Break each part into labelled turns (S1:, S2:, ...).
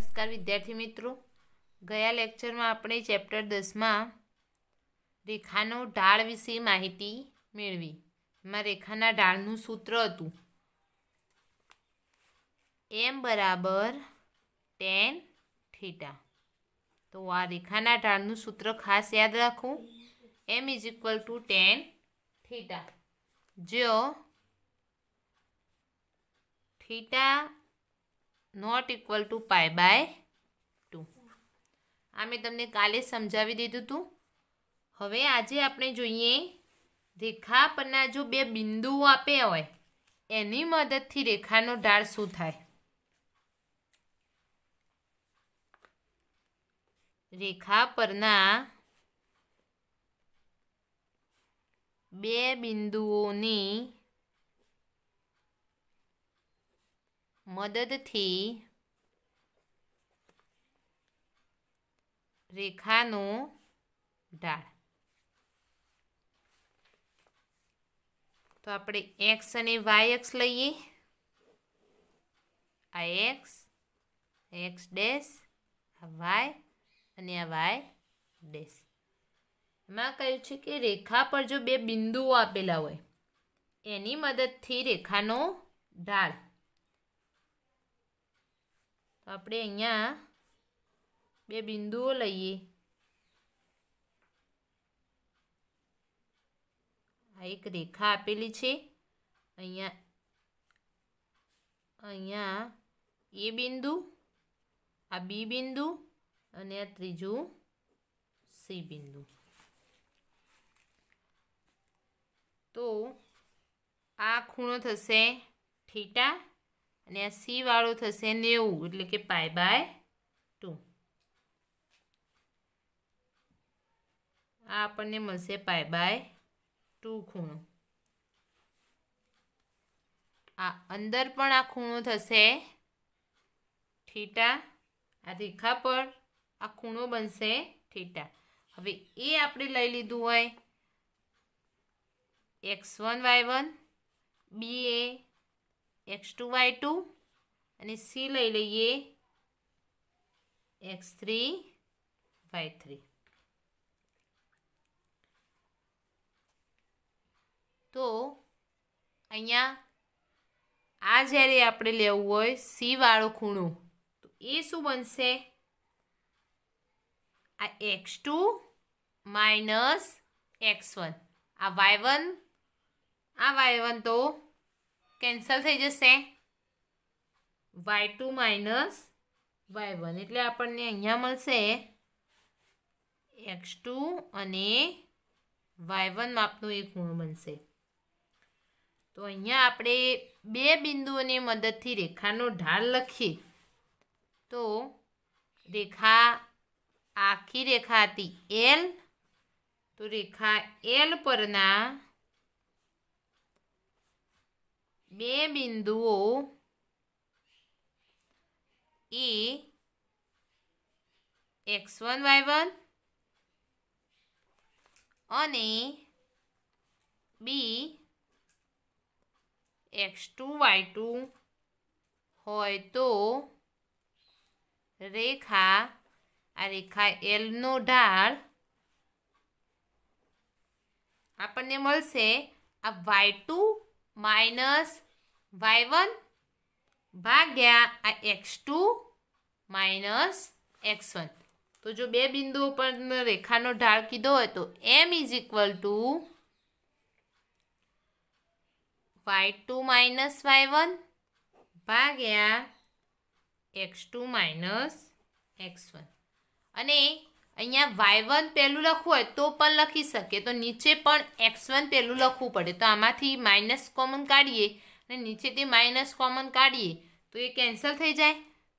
S1: નમસ્કાર વિદ્યાર્થી મિત્રો ગયા લેક્ચરમાં આપણે ચેપ્ટર દસમાં રેખાનો ઢાળ વિશે માહિતી મેળવી એમાં રેખાના ઢાળનું સૂત્ર હતું એમ બરાબર ટેન થીટા તો આ રેખાના ઢાળનું સૂત્ર ખાસ યાદ રાખવું m is equal to tan theta જો theta not equal to pi by two આ મેં તમને કાલે સમજાવી દીધું હતું હવે આજે આપણે જોઈએ રેખા પરના જો બે બિંદુઓ આપ્યા હોય એની મદદથી રેખાનો ઢાળ શું થાય રેખા પરના બે બિંદુઓની મદદથી રેખાનું ઢાળ તો આપણે એક્સ અને વાય એક્સ લઈએ આ એક્સ એક્સ ડેસ આ વાય અને આ વાય ડેસ એમાં કહ્યું છે કે રેખા પર જો બે બિંદુઓ આપેલા હોય એની મદદથી રેખાનો ઢાળ આપણે અહીંયા બે બિંદુઓ લઈએ આ એક રેખા આપેલી છે અહીંયા અહીંયા એ બિંદુ આ બી બિંદુ અને આ ત્રીજું સી બિંદુ તો આ ખૂણો થશે થીટા અને આ સીવાળું થશે નેવું એટલે કે પાય બાય ટુ આ આપણને મળશે પાય બાય ટુ ખૂણો આ અંદર પણ આ ખૂણો થશે ઠીટા આ રેખા પર આ ખૂણો બનશે ઠીટા હવે એ આપણે લઈ લીધું હોય x one y one B એ એક્સ ટુ વાય ટુ અને સી લઈ લઈએ એક્સ થ્રી વાય થ્રી તો અહીંયા આ જ્યારે આપણે લેવું હોય સીવાળો ખૂણો તો એ શું બનશે આ x two minus x one આ વાય વન આ વાય વન તો કેન્સલ થઈ જશે y two minus y one એટલે આપણને અહીંયા મળશે એક્સ ટુ અને વાય વન માપનો એક ગુણ બનશે તો અહીંયા આપણે બે બિંદુઓની મદદથી રેખાનો ઢાળ લખીએ તો રેખા આખી રેખા હતી એલ તો રેખા એલ પરના બે બિંદુઓ A x one y one અને B x two y two હોય તો રેખા આ રેખા એલનો ઢાળ આપણને મળશે આ y two minus y one ભાગ્યા આ x two minus x one તો જો બે બિંદુઓ પર રેખાનો ઢાળ કીધો હોય તો m is equal to y two minus y one ભાગ્યા x two minus x one અને અહીંયા વાય વન પહેલું લખવું હોય તો પણ લખી શકીએ તો નીચે પણ એક્સ વન પહેલું લખવું પડે તો આમાંથી માઇનસ કોમન કાઢીએ અને નીચેથી માઇનસ કોમન કાઢીએ તો એ કેન્સલ થઈ જાય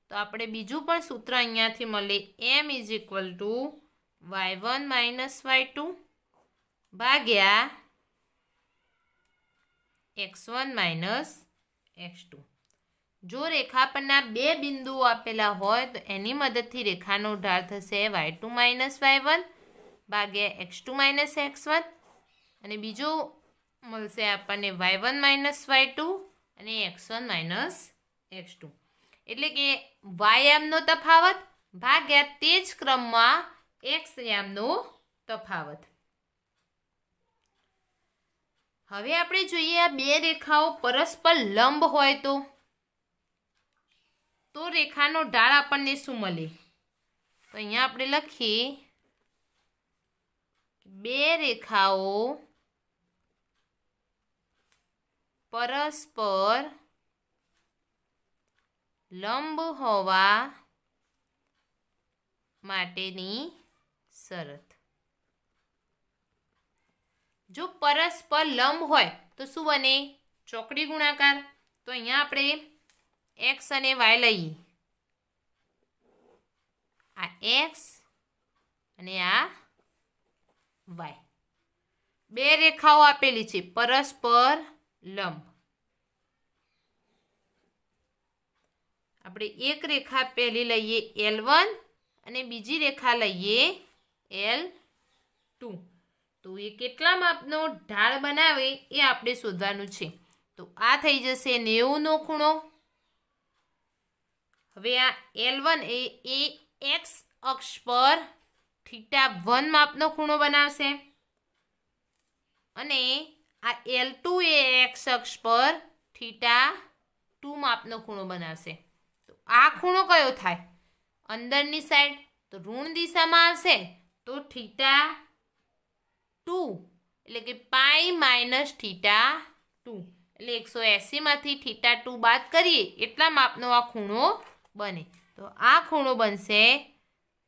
S1: તો આપણે બીજું પણ સૂત્ર અહીંયાથી મળે m is equal to y one minus y two ભાગ્યા x one minus x two જો રેખા પરના બે બિંદુઓ આપેલા હોય તો એની મદદથી રેખાનો ઢાળ થશે y two minus y one ભાગ્યા x two minus x one અને બીજો મળશે આપણને y one minus y two અને x one minus x two એટલે કે વાય એમનો તફાવત ભાગ્યા તે જ ક્રમમાં એક્સ એમનો તફાવત હવે આપણે જોઈએ આ બે રેખાઓ પરસ્પર લંબ હોય તો તો રેખાનો ઢાળ આપણને શું મળે તો અહીંયા આપણે લખીએ બે રેખાઓ પરસ્પર લંબ હોવા માટેની શરત જો પરસ્પર લંબ હોય તો શું બને ચોકડી ગુણાકાર તો અહીંયા આપણે એક્સ અને વાય લઈએ આ એક્સ અને આ વાય બે રેખાઓ આપેલી છે પરસ્પર લંબ આપણે એક રેખા પહેલી લઈએ એલ વન અને બીજી રેખા લઈએ એલ ટુ તો એ કેટલા માપનો ઢાળ બનાવે એ આપણે શોધવાનું છે તો આ થઈ જશે નેવુંનો ખૂણો હવે આ એલ વન એ એ એક્સ અક્ષ પર થીટા વન માપનો ખૂણો બનાવશે અને આ એલ ટુ એ એક્સ અક્ષ પર થીટા ટુ માપનો ખૂણો બનાવશે તો આ ખૂણો કયો થાય અંદરની સાઈડ તો ઋણ દિશામાં આવશે તો થીટા ટુ એટલે કે પાઈ માઇનસ થીટા ટુ એટલે એકસો એંસીમાંથી થીટા ટુ બાદ કરીએ એટલા માપનો આ ખૂણો બને તો આ ખૂણો બનશે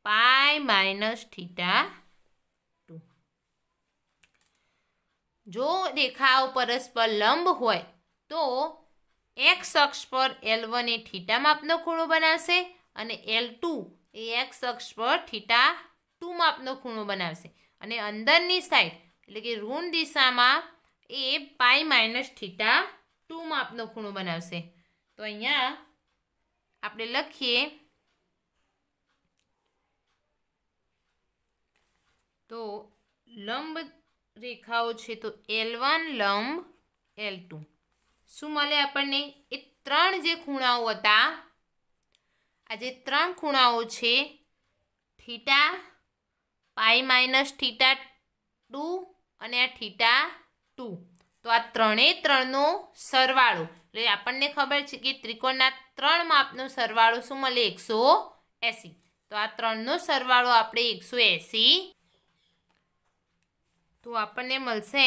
S1: પાય માઇનસ થીટા ટુ જો દેખાવ પરસ્પર લંબ હોય તો એક્સ અક્ષ પર એલ વન એ થીટા માપનો ખૂણો બનાવશે અને એલ ટુ એ એક્સ અક્ષ પર થીટા ટુ માપનો ખૂણો બનાવશે અને અંદરની સાઈડ એટલે કે ઋણ દિશામાં એ પાય માઇનસ થીટા ટુ માપનો ખૂણો બનાવશે તો અહીંયા આપણે લખીએ તો લંબ રેખાઓ છે તો એલ વન લંબ એલ ટુ શું મળે આપણને એ ત્રણ જે ખૂણાઓ હતા આ જે ત્રણ ખૂણાઓ છે theta pi minus theta two અને આ થીટા ટુ તો આ ત્રણે ત્રણનો સરવાળો એટલે આપણને ખબર છે કે ત્રિકોણના ત્રણ માપનો સરવાળો શું મળે એકસો એંસી તો આ ત્રણનો સરવાળો આપણે એકસો એંસી તો આપણને મળશે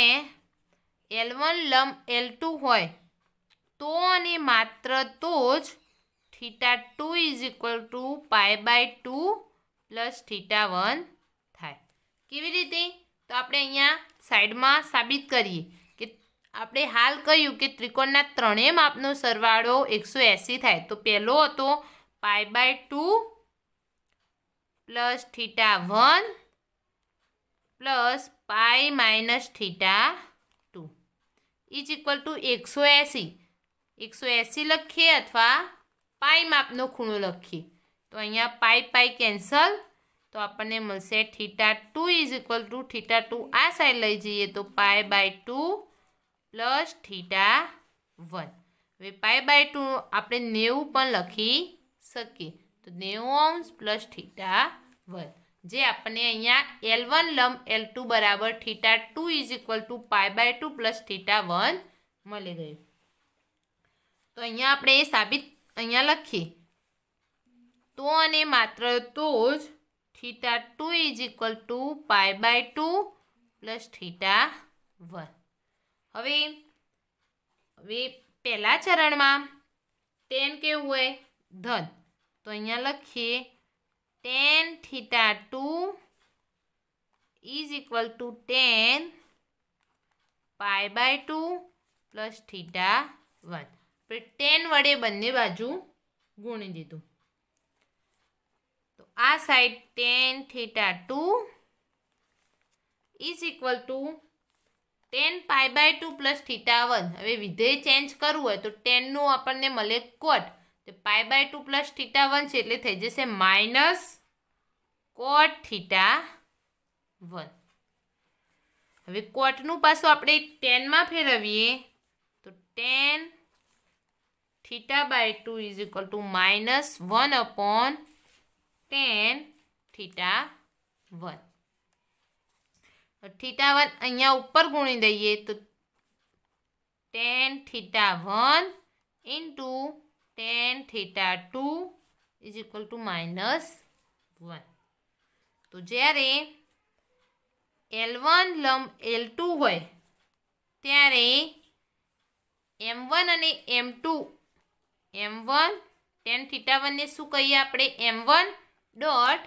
S1: એલ વન લંબ એલ ટુ હોય તો અને માત્ર તો જ theta two is equal to pi by two plus theta one થાય કેવી રીતે તો આપણે અહીંયા સાઈડમાં સાબિત કરીએ આપણે હાલ કહ્યું કે ત્રિકોણના ત્રણેય માપનો સરવાળો એકસો એંસી થાય તો પહેલો હતો pi by two plus theta one plus pi minus theta two is equal to એકસો એંસી એકસો એંસી લખીએ અથવા પાય માપનો ખૂણો લખીએ તો અહીંયા પાય પાય કેન્સલ તો આપણને મળશે theta two is equal to theta two આ સાઈડ લઈ જઈએ તો pi by two plus theta one હવે પાય બાય ટુ આપણે નેવું પણ લખી શકીએ તો નેવું અંશ પ્લસ થીટા વન જે આપણને અહીંયા એલ વન લંબ એલ ટુ બરાબર theta two is equal to pi by two plus theta one મળી ગયું તો અહીંયા આપણે એ સાબિત અહીંયા લખીએ તો અને માત્ર તો જ theta two is equal to pi by two plus theta one હવે હવે પહેલા ચરણમાં ટેન કેવું હોય ધન તો અહીંયા લખીએ tan theta two is equal to tan pi by two plus theta one આપણે ટેન વડે બંને બાજુ ગુણી દીધું તો આ side tan theta two is equal to tan pi by two plus theta one હવે વિધેય ચેન્જ કરવું હોય તો ટેનનું આપણને મળે કોટ તો pi by two plus theta one છે એટલે થઈ જશે માઇનસ કોટ થીટા વન હવે કોટનું પાછું આપણે ટેનમાં ફેરવીએ તો tan theta by two is equal to minus one upon tan theta one theta one અહીંયા ઉપર ગુણી દઈએ તો tan theta one into tan theta two is equal to minus one તો જ્યારે એલ વન લંબ એલ ટુ હોય ત્યારે એમ વન અને m two m one tan theta વનને શું કહીએ આપણે m one dot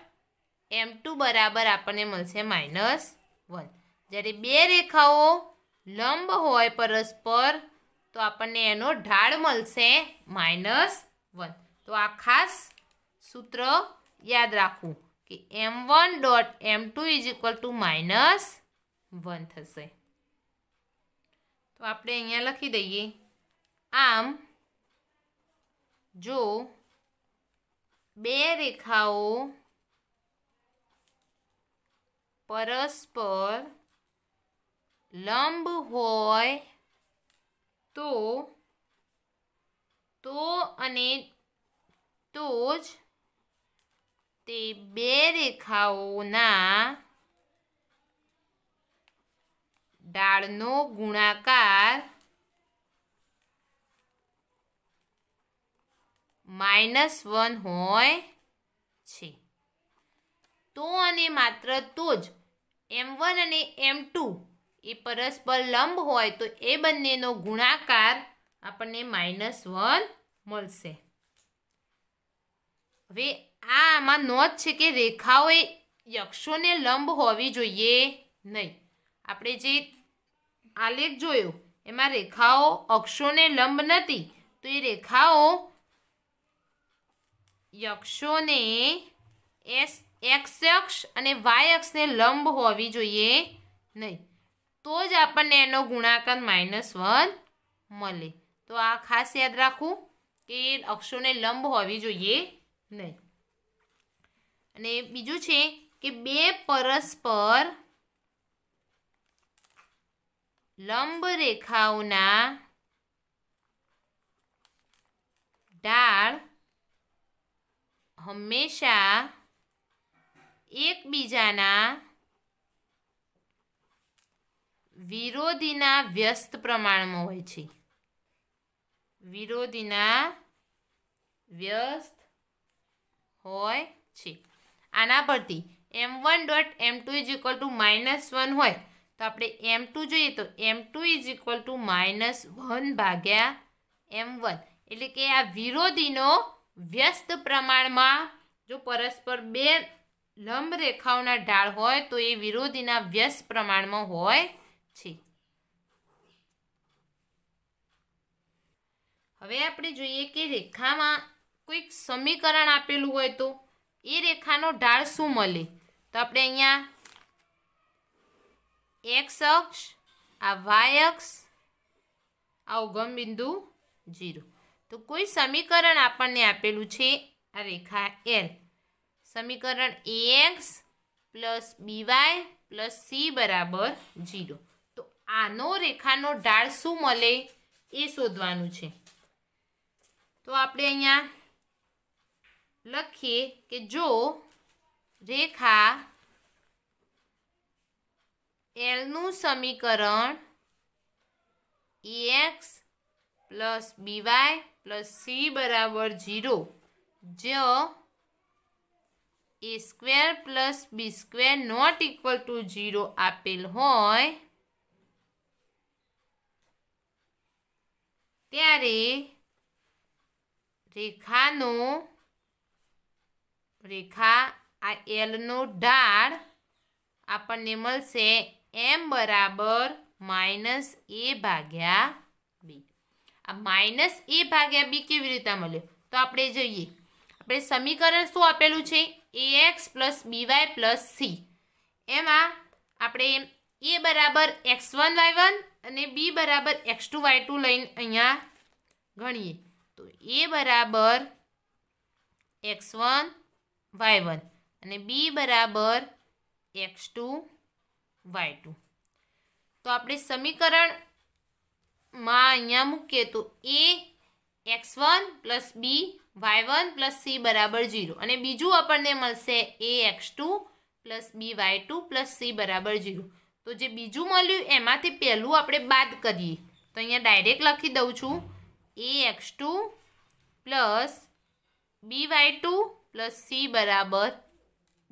S1: m two બરાબર આપણને મળશે માઇનસ વન જ્યારે બે રેખાઓ લંબ હોય પરસ્પર તો આપણને એનો ઢાળ મળશે માઇનસ વન તો આ ખાસ સૂત્ર યાદ રાખવું કે m one dot m two is equal to minus one થશે તો આપણે અહીંયા લખી દઈએ આમ જો બે રેખાઓ પરસ્પર લંબ હોય તો તો અને તો જ તે બે રેખાઓના ડાળનો ગુણાકાર માઇનસ વન હોય છે તો અને માત્ર તો જ એમ વન અને એમ ટુ એ પરસ્પર લંબ હોય તો એ બંનેનો ગુણાકાર આપણને માઇનસ વન મળશે હવે આ આમાં નોંધ છે કે રેખાઓએ યક્ષોને લંબ હોવી જોઈએ નહીં આપણે જે આલેખ જોયો એમાં રેખાઓ અક્ષોને લંબ નથી તો એ રેખાઓ યક્ષોને એસ એક્સ અક્ષ અને વાય અક્ષને લંબ હોવી જોઈએ નહીં તો જ આપણને એનો ગુણાકાર માઇનસ વન મળે તો આ ખાસ યાદ રાખવું કે અક્ષોને લંબ હોવી જોઈએ નહીં અને બીજું છે કે બે પરસ્પર લંબ રેખાઓના ઢાળ હંમેશા એકબીજાના વિરોધીના વ્યસ્ત પ્રમાણમાં હોય છે વિરોધીના વ્યસ્ત હોય છે આના પરથી m one dot m two is equal to minus one હોય તો આપણે એમ ટુ જોઈએ તો m two is equal to minus one ભાગ્યા એમ વન એટલે કે આ વિરોધીનો વ્યસ્ત પ્રમાણમાં જો પરસ્પર બે લંબ રેખાઓના ઢાળ હોય તો એ વિરોધીના વ્યસ્ત પ્રમાણમાં હોય છે હવે આપણે જોઈએ કે રેખામાં કોઈક સમીકરણ આપેલું હોય તો એ રેખાનો ઢાળ શું મળે તો આપણે અહીંયા એક્સ અક્ષ આ વાય અક્ષ આ ઉગમ બિંદુ જીરો તો કોઈ સમીકરણ આપણને આપેલું છે આ રેખા એલ સમીકરણ a x plus b y plus c બરાબર જીરો તો આનો રેખાનો ઢાળ શું મળે એ શોધવાનું છે તો આપણે અહીંયા લખીએ કે જો રેખા એલનું સમીકરણ x plus b y plus c બરાબર જીરો જ a square plus b square not equal to zero આપેલ હોય ત્યારે રેખાનો રેખા આ એલનો ઢાળ આપણને મળશે એમ બરાબર માઇનસ એ ભાગ્યા બી આ માઇનસ એ ભાગ્યા બી કેવી રીતે મળ્યો તો આપણે જોઈએ આપણે સમીકરણ શું આપેલું છે a x plus b y plus c એમાં આપણે એ બરાબર એક્સ વન વાય વન અને બી બરાબર એક્સ ટુ વાય ટુ લઈને અહીંયા ગણીએ તો એ બરાબર એક્સ વન વાય વન અને બી બરાબર એક્સ ટુ વાય ટુ તો આપણે સમીકરણમાં અહીંયા મૂકીએ તો a x one plus b y one plus c બરાબર જીરો અને બીજું આપણને મળશે a x two plus b y two plus c બરાબર જીરો તો જે બીજું મળ્યું એમાંથી પહેલું આપણે બાદ કરીએ તો અહીંયા ડાયરેક્ટ લખી દઉં છું a x two plus b y two plus c બરાબર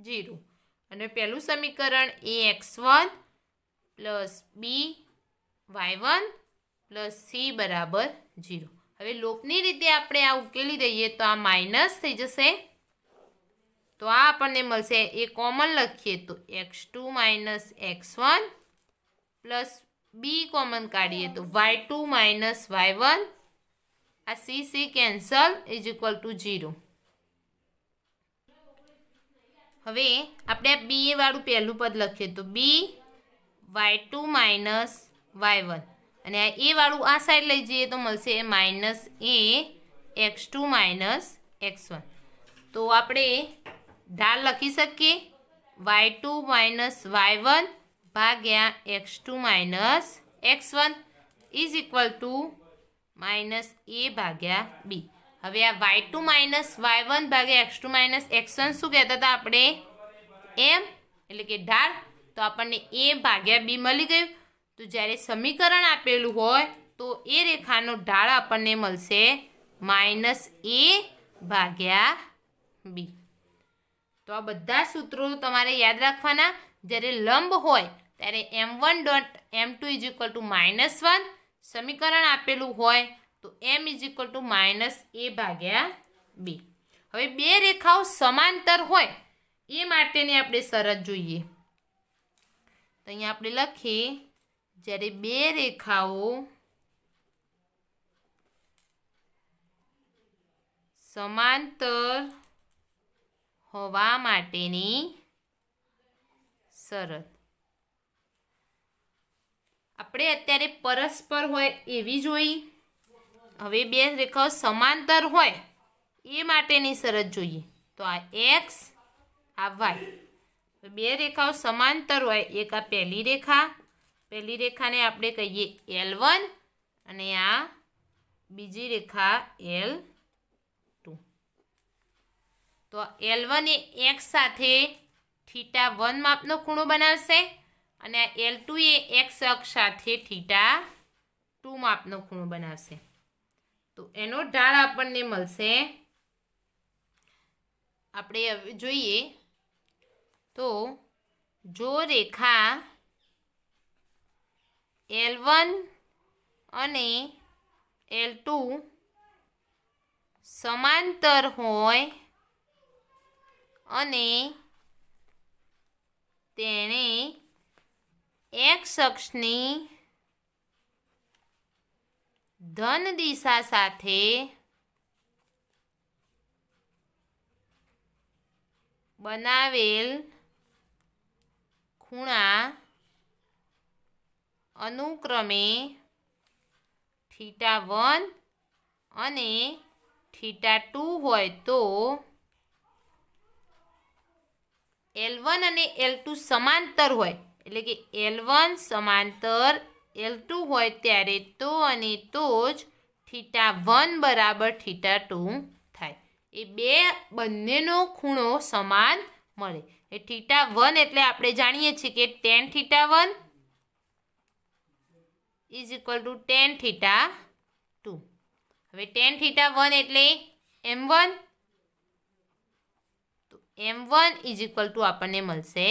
S1: જીરો અને પહેલું સમીકરણ a x one plus b y one plus c બરાબર જીરો હવે લોપની રીતે આપણે આ ઉકેલી દઈએ તો આ માઇનસ થઈ જશે તો આ આપણને મળશે એ કોમન લખીએ તો x two minus x one plus b common કાઢીએ તો y two minus y one આ c c cancel is equal to zero હવે આપણે બી એ વાળું પહેલું પદ લખીએ તો b y two minus y one અને આ એ વાળું આ સાઈડ લઈ જઈએ તો મળશે minus a x two minus x one તો આપણે ઢાલ લખી શકીએ y two minus y one ભાગ્યા x two minus x one is equal to minus a ભાગ્યા બી હવે આ y two minus y one ભાગ્યા x two minus x one શું કહેતા હતા આપણે એમ એટલે કે ઢાળ તો આપણને એ ભાગ્યા બી મળી ગયું તો જ્યારે સમીકરણ આપેલું હોય તો એ રેખાનો ઢાળ આપણને મળશે માઇનસ એ ભાગ્યા બી તો આ બધા સૂત્રો તમારે યાદ રાખવાના જ્યારે લંબ હોય ત્યારે m one dot m two is equal to minus one સમીકરણ આપેલું હોય તો m is equal to minus a ભાગ્યા બી હવે બે રેખાઓ સમાંતર હોય એ માટેની આપણે શરત જોઈએ તો અહીંયા આપણે લખીએ જ્યારે બે રેખાઓ સમાંતર હોવા માટેની શરત આપણે અત્યારે પરસ્પર હોય એવી જોઈ હવે બે રેખાઓ સમાંતર હોય એ માટેની શરત જોઈએ તો આ એક્સ આ વાય બે રેખાઓ સમાંતર હોય એક આ પહેલી રેખા પહેલી રેખાને આપણે કહીએ એલ વન અને આ બીજી રેખા એલ ટુ તો એલ વન એ એક્સ સાથે થીટા વન માપનો ખૂણો બનાવશે અને આ એલ ટુ એ એક્સ અક્ષ સાથે થીટા ટુ માપનો ખૂણો બનાવશે તો એનો ઢાળ આપણને મળશે આપણે જોઈએ તો જો રેખા એલ અને એલ સમાંતર હોય અને તેણે એક શખ્સની ધન દિશા સાથે બનાવેલ ખૂણા અનુક્રમે થીટા વન અને થીટા ટુ હોય તો એલ વન અને એલ ટુ સમાંતર હોય એટલે કે એલ વન સમાંતર એલ ટુ હોય ત્યારે તો અને તો જ થીટા વન બરાબર થીટા ટુ થાય એ બે બંનેનો ખૂણો સમાન મળે એ થીટા વન એટલે આપણે જાણીએ છીએ કે tan theta one is equal to tan theta two હવે ટેન થીટા વન એટલે એમ વન તો m one is equal to આપણને મળશે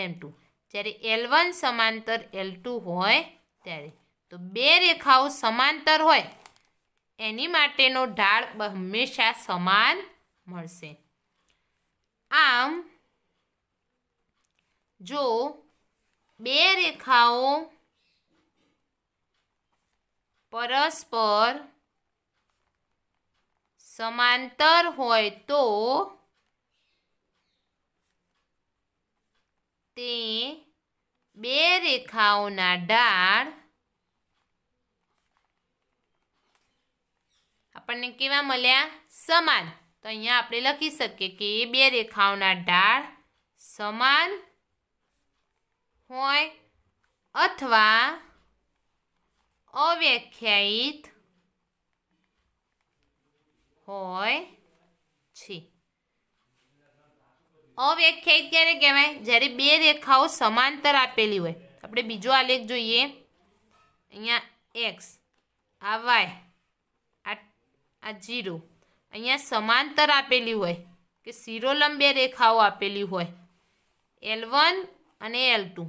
S1: એમ ટુ જ્યારે એલ વન સમાંતર એલ ટુ હોય ત્યારે તો બે રેખાઓ સમાંતર હોય એની માટેનો ઢાળ હંમેશા સમાન મળશે આમ જો બે રેખાઓ परस्पर समांतर हो तो ते बे रेखाओं डाण अपन के मल्या सामन तो अँ आप लखी सकी कि बे रेखाओं डाण सन होवा અવ્યાખ્યાયિત હોય છે અવ્યાખ્યાયિત ક્યારે કહેવાય જ્યારે બે રેખાઓ સમાંતર આપેલી હોય આપણે બીજો આલેખ જોઈએ અહીંયા એક્સ આ વાય આ આ જીરો અહીંયા સમાંતર આપેલી હોય કે શિરોલંબ બે રેખાઓ આપેલી હોય એલ વન અને એલ ટુ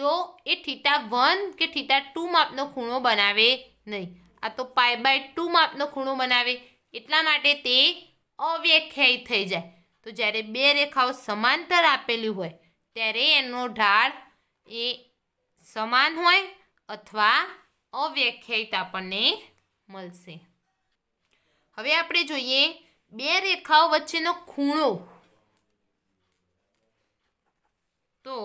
S1: તો એ થીટા વન કે થીટા ટુ માપનો ખૂણો બનાવે નહીં આ તો પાય બાય ટુ માપનો ખૂણો બનાવે એટલા માટે તે અવ્યાખ્યાયિત થઈ જાય તો જ્યારે બે રેખાઓ સમાંતર આપેલી હોય ત્યારે એનો ઢાળ એ સમાન હોય અથવા અવ્યાખ્યાયિત આપણને મળશે હવે આપણે જોઈએ બે રેખાઓ વચ્ચેનો ખૂણો તો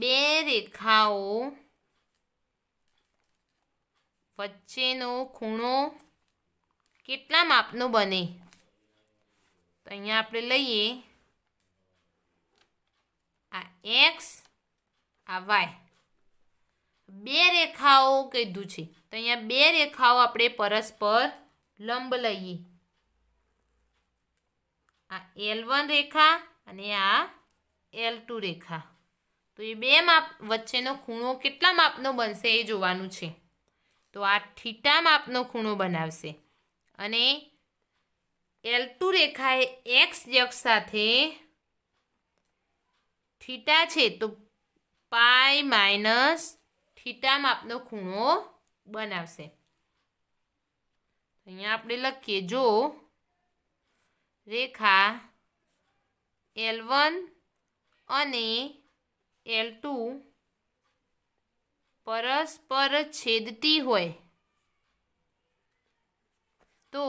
S1: બે રેખાઓ વચ્ચેનો ખૂણો કેટલા માપનો બને તો અહીંયા આપણે લઈએ આ એક્સ આ વાય બે રેખાઓ કીધું છે તો અહીંયા બે રેખાઓ આપણે પરસ્પર લંબ લઈએ આ એલ વન રેખા અને આ એલ ટુ રેખા તો એ બે માપ વચ્ચેનો ખૂણો કેટલા માપનો બનશે એ જોવાનું છે તો આ થીટા માપનો ખૂણો બનાવશે અને એલ ટુ રેખા એ એક્સ અક્ષ સાથે થીટા છે તો પાય માઇનસ થીટા માપનો ખૂણો બનાવશે અહીંયા આપણે લખીએ જો રેખા એલ વન અને એલ ટુ પરસ્પર છેદતી હોય તો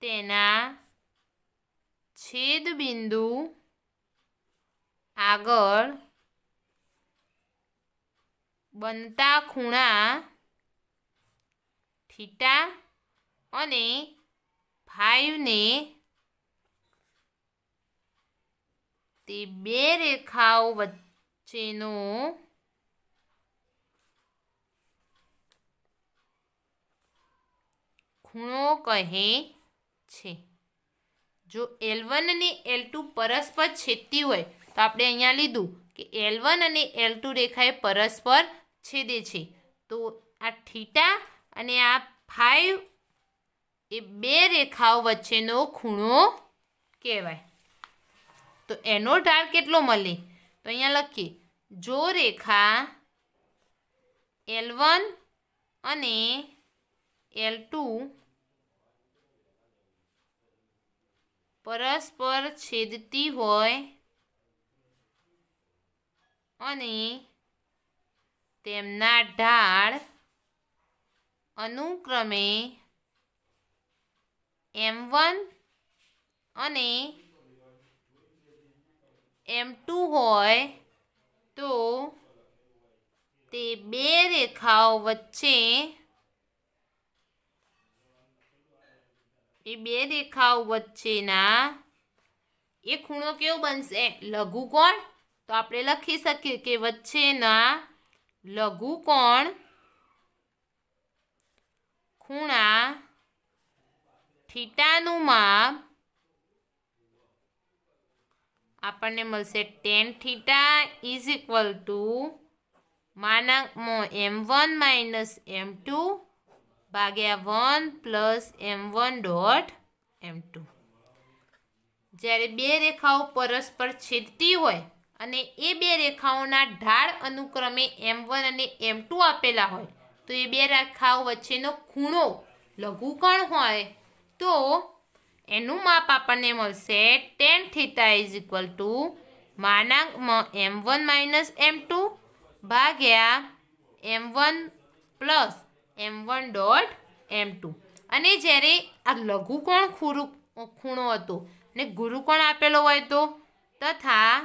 S1: તેના છેદબિંદુ આગળ બનતા ખૂણા થીટા અને ફાઈવને તે બે રેખાઓ વચ્ચેનો ખૂણો કહે છે જો એલ અને એલ ટુ પરસ્પર છેદતી હોય તો આપણે અહીંયા લીધું કે એલ અને એલ ટુ રેખાએ પરસ્પર છેદે છે તો આ થીટા અને આ ફાઈવ એ બે રેખાઓ વચ્ચેનો ખૂણો કહેવાય તો એનો ઢાળ કેટલો મળે તો અહીંયા લખીએ જો રેખા એલ વન અને એલ ટુ પરસ્પર છેદતી હોય અને તેમના ઢાળ અનુક્રમે એમ વન અને એમ ટુ હોય તો તે બે રેખાઓ વચ્ચે એ બે રેખાઓ વચ્ચેના એ ખૂણો કેવો બનશે લઘુ કોણ તો આપણે લખી શકીએ કે વચ્ચેના લઘુ કોણ ખૂણા થીટાનું માપ આપણને મળશે tan theta is equal to માનાંકમાં m one minus m two ભાગ્યા one plus m one dot m two જ્યારે બે રેખાઓ પરસ્પર છેદતી હોય અને એ બે રેખાઓના ઢાળ અનુક્રમે એમ વન અને એમ ટુ આપેલા હોય તો એ બે રેખાઓ વચ્ચેનો ખૂણો લઘુકણ હોય તો એનું માપ આપણને મળશે tan theta is equal to માનાંકમાં m one minus m two ભાગ્યા m one plus m one dot m two અને જ્યારે આ લઘુકોણ ખૂરું ખૂણો હતો ને ગુરુકોણ આપેલો હોય તો તથા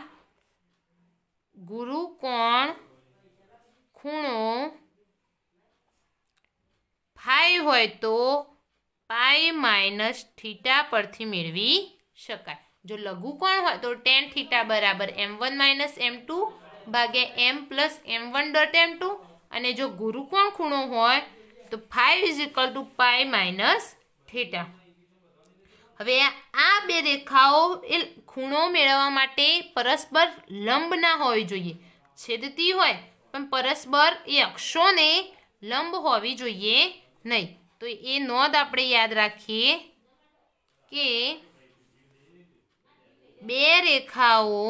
S1: ગુરુકોણ ખૂણો ફાઈવ હોય તો પાઈ માઇનસ થીટા પરથી મેળવી શકાય જો લઘુ કોણ હોય તો ટેન થીટા બરાબર m one minus m two ભાગ્યા m plus m one dot m two અને જો ગુરુકોણ ખૂણો હોય તો five is equal to pi minus theta હવે આ બે રેખાઓ એ ખૂણો મેળવવા માટે પરસ્પર લંબ ના હોવી જોઈએ છેદતી હોય પણ પરસ્પર એ અક્ષોને લંબ હોવી જોઈએ નહીં તો એ નોંધ આપણે યાદ રાખીએ કે બે રેખાઓ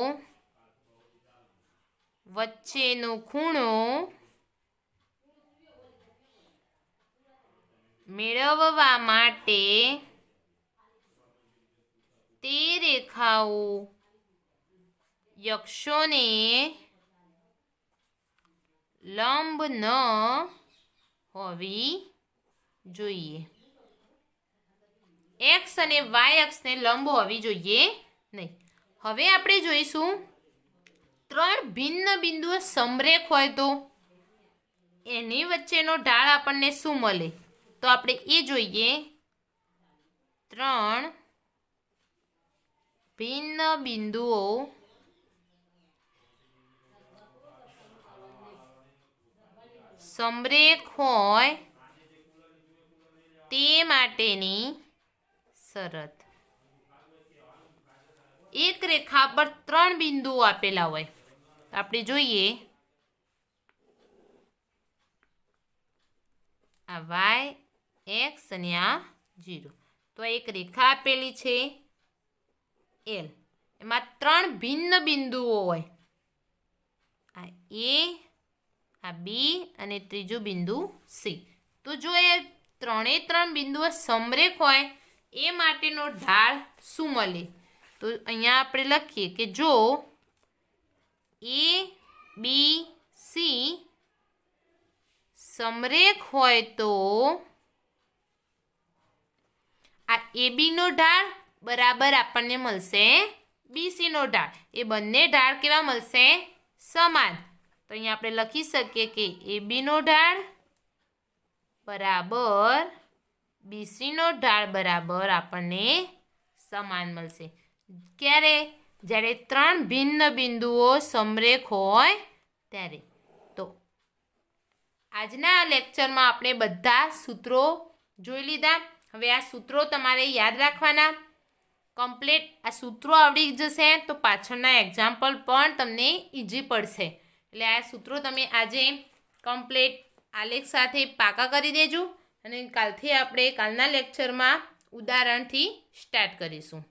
S1: વચ્ચેનો ખૂણો મેળવવા માટે તે રેખાઓ યક્ષોને લંબ ન હોવી જોઈએ એક્સ અને વાય અક્ષને લંબો હોવી જોઈએ નહીં હવે આપણે જોઈશું ત્રણ ભિન્ન બિંદુઓ સમરેખ હોય તો એની વચ્ચેનો ઢાળ આપણને શું મળે તો આપણે એ જોઈએ ત્રણ ભિન્ન બિંદુઓ સમરેખ હોય તે માટેની શરત એક રેખા પર ત્રણ બિંદુઓ આપેલા હોય આપણે જોઈએ આ વાય એક્સ અને આ જીરો તો એક રેખા આપેલી છે એલ એમાં ત્રણ ભિન્ન બિંદુઓ હોય આ એ આ બી અને ત્રીજું બિંદુ સી તો જો એ ત્રણે ત્રણ બિંદુઓ સમરેખ હોય એ માટેનો ઢાળ શું મળે તો અહીંયા આપણે લખીએ કે જો એ બી સી સમરેખ હોય તો આ એબીનો ઢાળ બરાબર આપણને મળશે બીસીનો ઢાળ એ બંને ઢાળ કેવા મળશે સમાન તો અહીંયા આપણે લખી શકીએ કે એબીનો ઢાળ બરાબર બીસીનો ઢાળ બરાબર આપણને સમાન મળશે ક્યારે જ્યારે ત્રણ ભિન્ન બિંદુઓ સમરેખ હોય ત્યારે તો આજના લેક્ચરમાં આપણે બધા સૂત્રો જોઈ લીધા હવે આ સૂત્રો તમારે યાદ રાખવાના કમ્પ્લીટ આ સૂત્રો આવડી જશે તો પાછળના એક્ઝામ્પલ પણ તમને ઇઝી પડશે એટલે આ સૂત્રો તમે આજે કમ્પ્લીટ આલેખ સાથે પાકા કરી દેજો અને કાલથી આપણે કાલના લેક્ચરમાં ઉદાહરણથી સ્ટાર્ટ કરીશું